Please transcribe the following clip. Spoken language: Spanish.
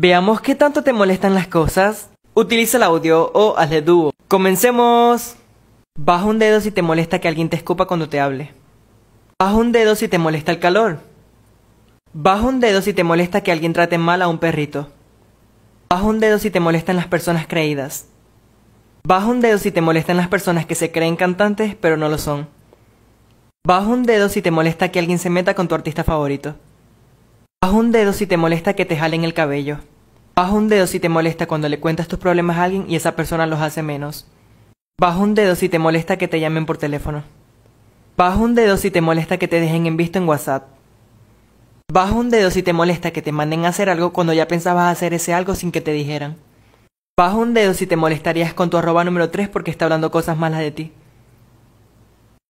Veamos qué tanto te molestan las cosas. Utiliza el audio o hazle dúo. Comencemos. Baja un dedo si te molesta que alguien te escupa cuando te hable. Baja un dedo si te molesta el calor. Baja un dedo si te molesta que alguien trate mal a un perrito. Baja un dedo si te molestan las personas creídas. Baja un dedo si te molestan las personas que se creen cantantes pero no lo son. Baja un dedo si te molesta que alguien se meta con tu artista favorito. Baja un dedo si te molesta que te jalen el cabello. Baja un dedo si te molesta cuando le cuentas tus problemas a alguien y esa persona los hace menos. Baja un dedo si te molesta que te llamen por teléfono. Baja un dedo si te molesta que te dejen en visto en WhatsApp. Baja un dedo si te molesta que te manden a hacer algo cuando ya pensabas hacer ese algo sin que te dijeran. Baja un dedo si te molestarías con tu arroba número 3 porque está hablando cosas malas de ti.